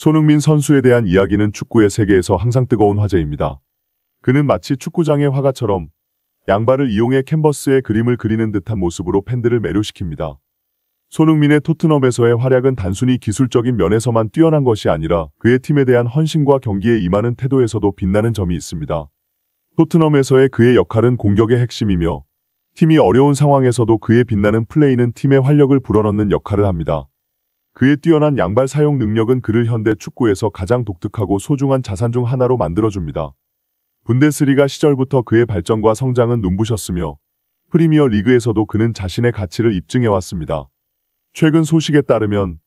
손흥민 선수에 대한 이야기는 축구의 세계에서 항상 뜨거운 화제입니다. 그는 마치 축구장의 화가처럼 양발을 이용해 캔버스에 그림을 그리는 듯한 모습으로 팬들을 매료시킵니다. 손흥민의 토트넘에서의 활약은 단순히 기술적인 면에서만 뛰어난 것이 아니라 그의 팀에 대한 헌신과 경기에 임하는 태도에서도 빛나는 점이 있습니다. 토트넘에서의 그의 역할은 공격의 핵심이며 팀이 어려운 상황에서도 그의 빛나는 플레이는 팀의 활력을 불어넣는 역할을 합니다. 그의 뛰어난 양발 사용 능력은 그를 현대 축구에서 가장 독특하고 소중한 자산 중 하나로 만들어줍니다. 분데스리가 시절부터 그의 발전과 성장은 눈부셨으며 프리미어 리그에서도 그는 자신의 가치를 입증해왔습니다. 최근 소식에 따르면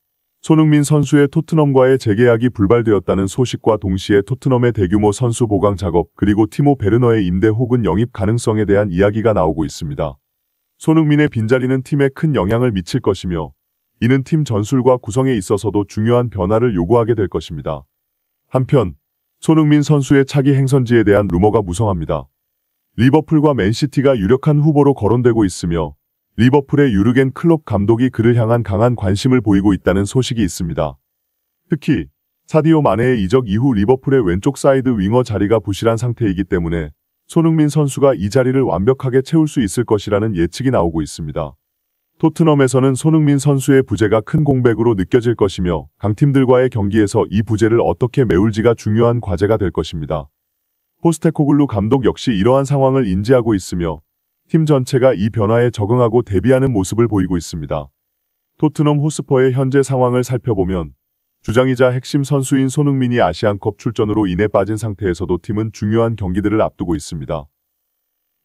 손흥민 선수의 토트넘과의 재계약이 불발되었다는 소식과 동시에 토트넘의 대규모 선수 보강 작업 그리고 티모 베르너의 임대 혹은 영입 가능성에 대한 이야기가 나오고 있습니다. 손흥민의 빈자리는 팀에 큰 영향을 미칠 것이며 이는 팀 전술과 구성에 있어서도 중요한 변화를 요구하게 될 것입니다. 한편 손흥민 선수의 차기 행선지에 대한 루머가 무성합니다. 리버풀과 맨시티가 유력한 후보로 거론되고 있으며 리버풀의 유르겐 클롭 감독이 그를 향한 강한 관심을 보이고 있다는 소식이 있습니다. 특히 사디오 마네의 이적 이후 리버풀의 왼쪽 사이드 윙어 자리가 부실한 상태이기 때문에 손흥민 선수가 이 자리를 완벽하게 채울 수 있을 것이라는 예측이 나오고 있습니다. 토트넘에서는 손흥민 선수의 부재가 큰 공백으로 느껴질 것이며 강팀들과의 경기에서 이 부재를 어떻게 메울지가 중요한 과제가 될 것입니다. 포스테코글루 감독 역시 이러한 상황을 인지하고 있으며 팀 전체가 이 변화에 적응하고 대비하는 모습을 보이고 있습니다. 토트넘 호스퍼의 현재 상황을 살펴보면 주장이자 핵심 선수인 손흥민이 아시안컵 출전으로 인해 빠진 상태에서도 팀은 중요한 경기들을 앞두고 있습니다.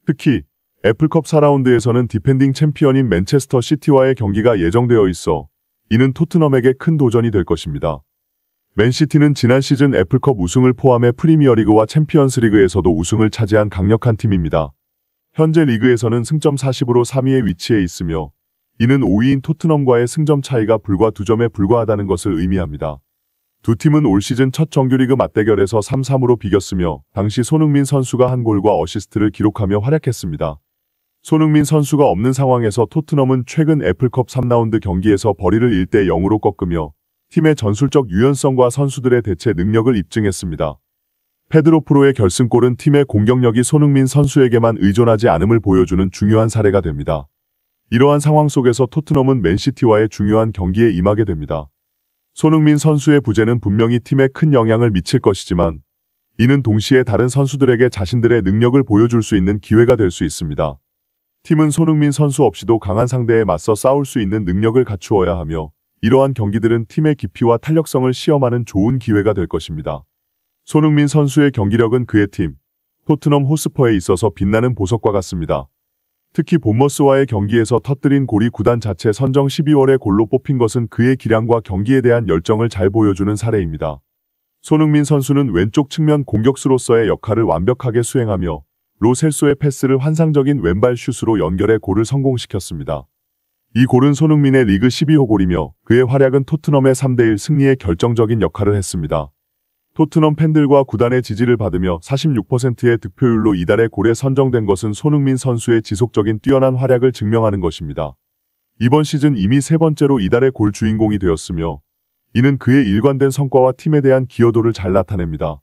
특히 애플컵 4라운드에서는 디펜딩 챔피언인 맨체스터 시티와의 경기가 예정되어 있어 이는 토트넘에게 큰 도전이 될 것입니다. 맨시티는 지난 시즌 애플컵 우승을 포함해 프리미어리그와 챔피언스리그에서도 우승을 차지한 강력한 팀입니다. 현재 리그에서는 승점 40으로 3위에위치해 있으며 이는 5위인 토트넘과의 승점 차이가 불과 2점에 불과하다는 것을 의미합니다. 두 팀은 올 시즌 첫 정규리그 맞대결에서 3-3으로 비겼으며 당시 손흥민 선수가 한 골과 어시스트를 기록하며 활약했습니다. 손흥민 선수가 없는 상황에서 토트넘은 최근 애플컵 3라운드 경기에서 버리를 1대 0으로 꺾으며 팀의 전술적 유연성과 선수들의 대체 능력을 입증했습니다. 페드로 프로의 결승골은 팀의 공격력이 손흥민 선수에게만 의존하지 않음을 보여주는 중요한 사례가 됩니다. 이러한 상황 속에서 토트넘은 맨시티와의 중요한 경기에 임하게 됩니다. 손흥민 선수의 부재는 분명히 팀에 큰 영향을 미칠 것이지만 이는 동시에 다른 선수들에게 자신들의 능력을 보여줄 수 있는 기회가 될 수 있습니다. 팀은 손흥민 선수 없이도 강한 상대에 맞서 싸울 수 있는 능력을 갖추어야 하며 이러한 경기들은 팀의 깊이와 탄력성을 시험하는 좋은 기회가 될 것입니다. 손흥민 선수의 경기력은 그의 팀, 토트넘 호스퍼에 있어서 빛나는 보석과 같습니다. 특히 본머스와의 경기에서 터뜨린 골이 구단 자체 선정 12월에 골로 뽑힌 것은 그의 기량과 경기에 대한 열정을 잘 보여주는 사례입니다. 손흥민 선수는 왼쪽 측면 공격수로서의 역할을 완벽하게 수행하며 로셀소의 패스를 환상적인 왼발 슛으로 연결해 골을 성공시켰습니다. 이 골은 손흥민의 리그 12호 골이며 그의 활약은 토트넘의 3대1 승리에 결정적인 역할을 했습니다. 토트넘 팬들과 구단의 지지를 받으며 46%의 득표율로 이달의 골에 선정된 것은 손흥민 선수의 지속적인 뛰어난 활약을 증명하는 것입니다. 이번 시즌 이미 세 번째로 이달의 골 주인공이 되었으며 이는 그의 일관된 성과와 팀에 대한 기여도를 잘 나타냅니다.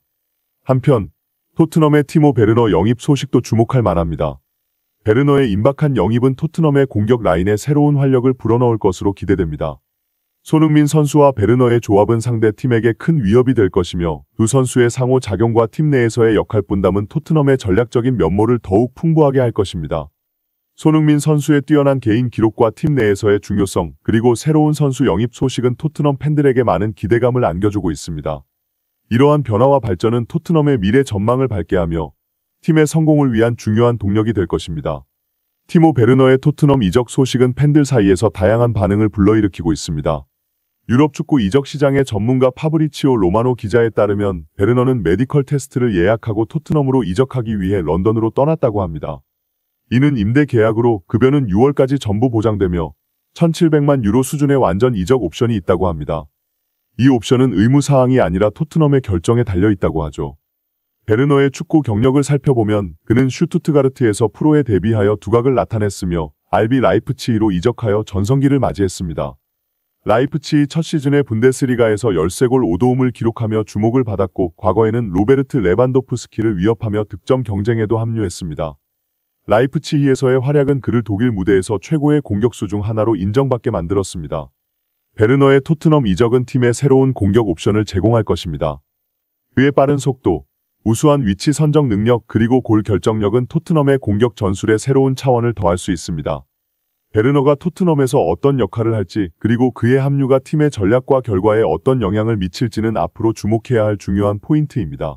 한편 토트넘의 티모 베르너 영입 소식도 주목할 만합니다. 베르너의 임박한 영입은 토트넘의 공격 라인에 새로운 활력을 불어넣을 것으로 기대됩니다. 손흥민 선수와 베르너의 조합은 상대 팀에게 큰 위협이 될 것이며 두 선수의 상호작용과 팀 내에서의 역할 분담은 토트넘의 전략적인 면모를 더욱 풍부하게 할 것입니다. 손흥민 선수의 뛰어난 개인 기록과 팀 내에서의 중요성 그리고 새로운 선수 영입 소식은 토트넘 팬들에게 많은 기대감을 안겨주고 있습니다. 이러한 변화와 발전은 토트넘의 미래 전망을 밝게 하며 팀의 성공을 위한 중요한 동력이 될 것입니다. 티모 베르너의 토트넘 이적 소식은 팬들 사이에서 다양한 반응을 불러일으키고 있습니다. 유럽 축구 이적 시장의 전문가 파브리치오 로마노 기자에 따르면 베르너는 메디컬 테스트를 예약하고 토트넘으로 이적하기 위해 런던으로 떠났다고 합니다. 이는 임대 계약으로 급여는 6월까지 전부 보장되며 1700만 유로 수준의 완전 이적 옵션이 있다고 합니다. 이 옵션은 의무사항이 아니라 토트넘의 결정에 달려있다고 하죠. 베르너의 축구 경력을 살펴보면 그는 슈투트가르트에서 프로에 데뷔하여 두각을 나타냈으며 알비 라이프치히로 이적하여 전성기를 맞이했습니다. 라이프치히 첫 시즌에 분데스리가에서 13골 5도움을 기록하며 주목을 받았고 과거에는 로베르트 레반도프스키를 위협하며 득점 경쟁에도 합류했습니다. 라이프치히에서의 활약은 그를 독일 무대에서 최고의 공격수 중 하나로 인정받게 만들었습니다. 베르너의 토트넘 이적은 팀의 새로운 공격 옵션을 제공할 것입니다. 그의 빠른 속도, 우수한 위치 선정 능력 그리고 골 결정력은 토트넘의 공격 전술에 새로운 차원을 더할 수 있습니다. 베르너가 토트넘에서 어떤 역할을 할지 그리고 그의 합류가 팀의 전략과 결과에 어떤 영향을 미칠지는 앞으로 주목해야 할 중요한 포인트입니다.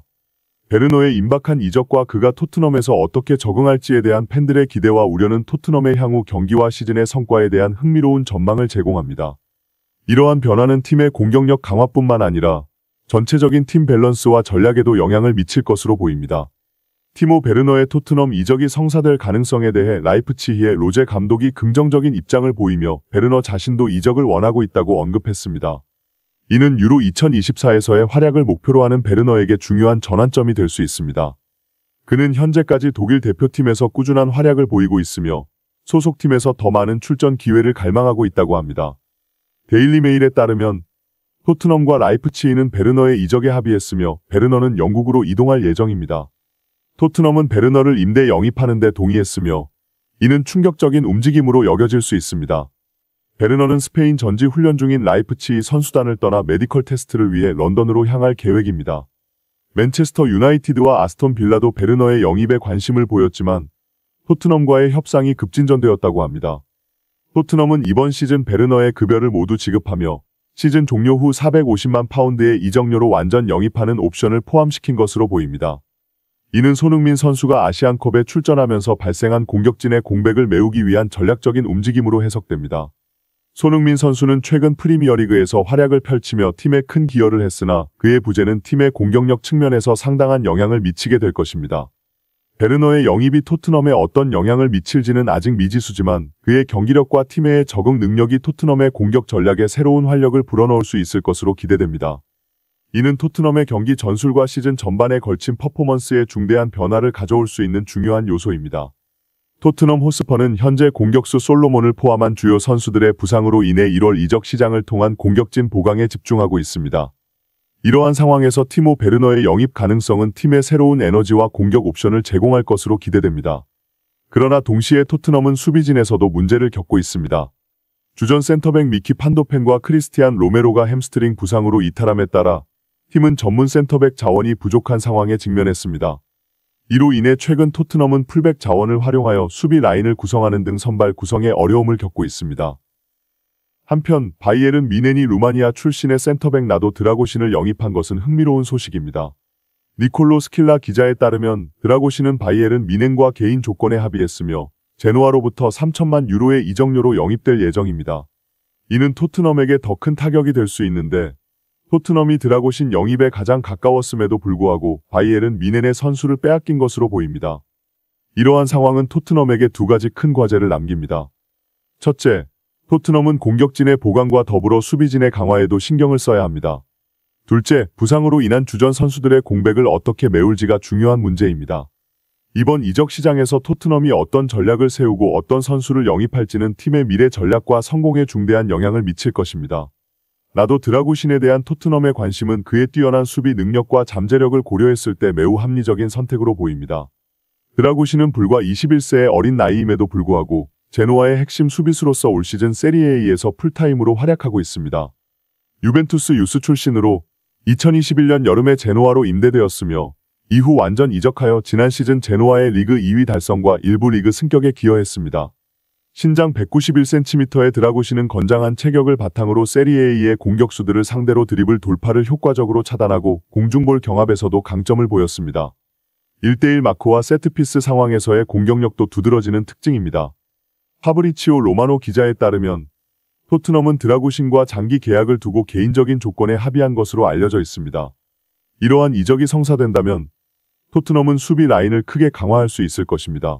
베르너의 임박한 이적과 그가 토트넘에서 어떻게 적응할지에 대한 팬들의 기대와 우려는 토트넘의 향후 경기와 시즌의 성과에 대한 흥미로운 전망을 제공합니다. 이러한 변화는 팀의 공격력 강화뿐만 아니라 전체적인 팀 밸런스와 전략에도 영향을 미칠 것으로 보입니다. 티모 베르너의 토트넘 이적이 성사될 가능성에 대해 라이프치히의 로제 감독이 긍정적인 입장을 보이며 베르너 자신도 이적을 원하고 있다고 언급했습니다. 이는 유로 2024에서의 활약을 목표로 하는 베르너에게 중요한 전환점이 될 수 있습니다. 그는 현재까지 독일 대표팀에서 꾸준한 활약을 보이고 있으며 소속팀에서 더 많은 출전 기회를 갈망하고 있다고 합니다. 데일리메일에 따르면 토트넘과 라이프치히는 베르너의 이적에 합의했으며 베르너는 영국으로 이동할 예정입니다. 토트넘은 베르너를 임대 영입하는 데 동의했으며 이는 충격적인 움직임으로 여겨질 수 있습니다. 베르너는 스페인 전지 훈련 중인 라이프치히 선수단을 떠나 메디컬 테스트를 위해 런던으로 향할 계획입니다. 맨체스터 유나이티드와 아스톤 빌라도 베르너의 영입에 관심을 보였지만 토트넘과의 협상이 급진전되었다고 합니다. 토트넘은 이번 시즌 베르너의 급여를 모두 지급하며 시즌 종료 후 450만 파운드의 이적료로 완전 영입하는 옵션을 포함시킨 것으로 보입니다. 이는 손흥민 선수가 아시안컵에 출전하면서 발생한 공격진의 공백을 메우기 위한 전략적인 움직임으로 해석됩니다. 손흥민 선수는 최근 프리미어리그에서 활약을 펼치며 팀에 큰 기여를 했으나 그의 부재는 팀의 공격력 측면에서 상당한 영향을 미치게 될 것입니다. 베르너의 영입이 토트넘에 어떤 영향을 미칠지는 아직 미지수지만 그의 경기력과 팀의 적응 능력이 토트넘의 공격 전략에 새로운 활력을 불어넣을 수 있을 것으로 기대됩니다. 이는 토트넘의 경기 전술과 시즌 전반에 걸친 퍼포먼스의 중대한 변화를 가져올 수 있는 중요한 요소입니다. 토트넘 호스퍼는 현재 공격수 솔로몬을 포함한 주요 선수들의 부상으로 인해 1월 이적 시장을 통한 공격진 보강에 집중하고 있습니다. 이러한 상황에서 티모 베르너의 영입 가능성은 팀의 새로운 에너지와 공격 옵션을 제공할 것으로 기대됩니다. 그러나 동시에 토트넘은 수비진에서도 문제를 겪고 있습니다. 주전 센터백 미키 판도펜과 크리스티안 로메로가 햄스트링 부상으로 이탈함에 따라 팀은 전문 센터백 자원이 부족한 상황에 직면했습니다. 이로 인해 최근 토트넘은 풀백 자원을 활용하여 수비 라인을 구성하는 등 선발 구성에 어려움을 겪고 있습니다. 한편 바이에른 미넨이 루마니아 출신의 센터백 나도 드라고신을 영입한 것은 흥미로운 소식입니다. 니콜로 스킬라 기자에 따르면 드라고신은 바이에른 미넨과 개인 조건에 합의했으며 제노아로부터 3천만 유로의 이적료로 영입될 예정입니다. 이는 토트넘에게 더 큰 타격이 될 수 있는데 토트넘이 드라고신 영입에 가장 가까웠음에도 불구하고 바이에른 미넨의 선수를 빼앗긴 것으로 보입니다. 이러한 상황은 토트넘에게 두 가지 큰 과제를 남깁니다. 첫째, 토트넘은 공격진의 보강과 더불어 수비진의 강화에도 신경을 써야 합니다. 둘째, 부상으로 인한 주전 선수들의 공백을 어떻게 메울지가 중요한 문제입니다. 이번 이적 시장에서 토트넘이 어떤 전략을 세우고 어떤 선수를 영입할지는 팀의 미래 전략과 성공에 중대한 영향을 미칠 것입니다. 나도 드라구신에 대한 토트넘의 관심은 그의 뛰어난 수비 능력과 잠재력을 고려했을 때 매우 합리적인 선택으로 보입니다. 드라구신은 불과 21세의 어린 나이임에도 불구하고 제노아의 핵심 수비수로서 올 시즌 세리에에서 이 풀타임으로 활약하고 있습니다. 유벤투스 유스 출신으로 2021년 여름에 제노아로 임대되었으며 이후 완전 이적하여 지난 시즌 제노아의 리그 2위 달성과 일부 리그 승격에 기여했습니다. 신장 191cm의 드라고시는 건장한 체격을 바탕으로 세리에의 이 공격수들을 상대로 드리블 돌파를 효과적으로 차단하고 공중볼 경합에서도 강점을 보였습니다. 1대1 마크와 세트피스 상황에서의 공격력도 두드러지는 특징입니다. 파브리치오 로마노 기자에 따르면 토트넘은 드라구신과 장기 계약을 두고 개인적인 조건에 합의한 것으로 알려져 있습니다. 이러한 이적이 성사된다면 토트넘은 수비 라인을 크게 강화할 수 있을 것입니다.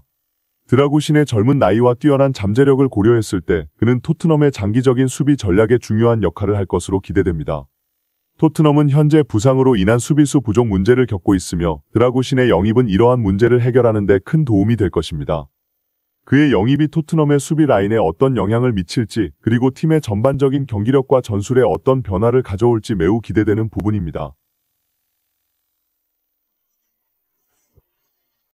드라구신의 젊은 나이와 뛰어난 잠재력을 고려했을 때 그는 토트넘의 장기적인 수비 전략에 중요한 역할을 할 것으로 기대됩니다. 토트넘은 현재 부상으로 인한 수비수 부족 문제를 겪고 있으며 드라구신의 영입은 이러한 문제를 해결하는 데 큰 도움이 될 것입니다. 그의 영입이 토트넘의 수비 라인에 어떤 영향을 미칠지 그리고 팀의 전반적인 경기력과 전술에 어떤 변화를 가져올지 매우 기대되는 부분입니다.